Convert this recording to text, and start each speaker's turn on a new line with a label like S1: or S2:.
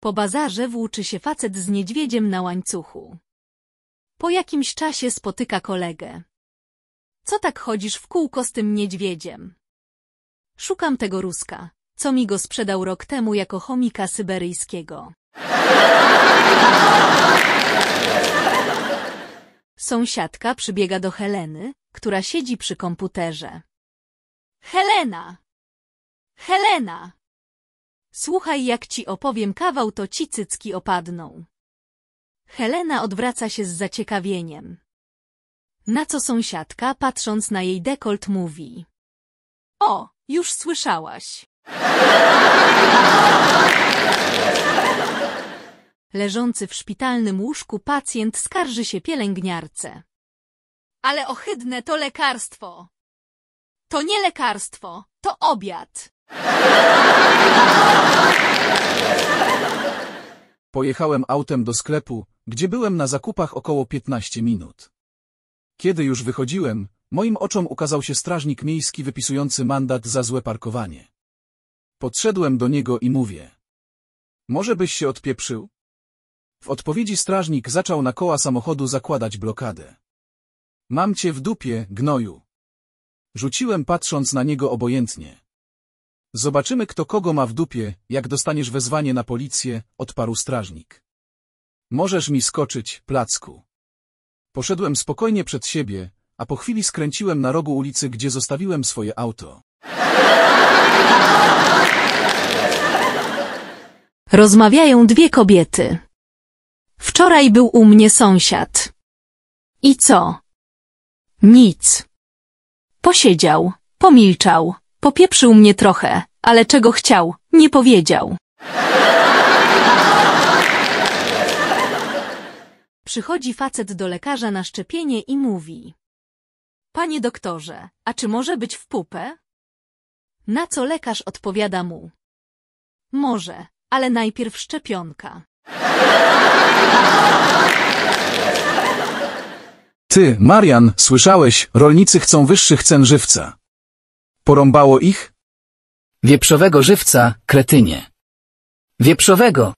S1: Po bazarze włóczy się facet z niedźwiedziem na łańcuchu. Po jakimś czasie spotyka kolegę. Co tak chodzisz w kółko z tym niedźwiedziem? Szukam tego Ruska, co mi go sprzedał rok temu jako chomika syberyjskiego. Sąsiadka przybiega do Heleny, która siedzi przy komputerze. Helena! Helena! Słuchaj, jak ci opowiem kawał, to ci cycki opadną. Helena odwraca się z zaciekawieniem. Na co sąsiadka, patrząc na jej dekolt, mówi. O, już słyszałaś. Leżący w szpitalnym łóżku pacjent skarży się pielęgniarce. Ale ohydne to lekarstwo. To nie lekarstwo, to obiad.
S2: Pojechałem autem do sklepu, gdzie byłem na zakupach około 15 minut. Kiedy już wychodziłem, moim oczom ukazał się strażnik miejski wypisujący mandat za złe parkowanie. Podszedłem do niego i mówię. Może byś się odpieprzył? W odpowiedzi strażnik zaczął na koła samochodu zakładać blokadę. Mam cię w dupie, gnoju. Rzuciłem patrząc na niego obojętnie. Zobaczymy kto kogo ma w dupie, jak dostaniesz wezwanie na policję, odparł strażnik. Możesz mi skoczyć, placku. Poszedłem spokojnie przed siebie, a po chwili skręciłem na rogu ulicy, gdzie zostawiłem swoje auto.
S1: Rozmawiają dwie kobiety. Wczoraj był u mnie sąsiad. I co? Nic. Posiedział, pomilczał, popieprzył mnie trochę, ale czego chciał, nie powiedział. Przychodzi facet do lekarza na szczepienie i mówi Panie doktorze, a czy może być w pupę? Na co lekarz odpowiada mu Może, ale najpierw szczepionka.
S2: Ty, Marian, słyszałeś, rolnicy chcą wyższych cen żywca. Porąbało ich? Wieprzowego żywca, kretynie. Wieprzowego!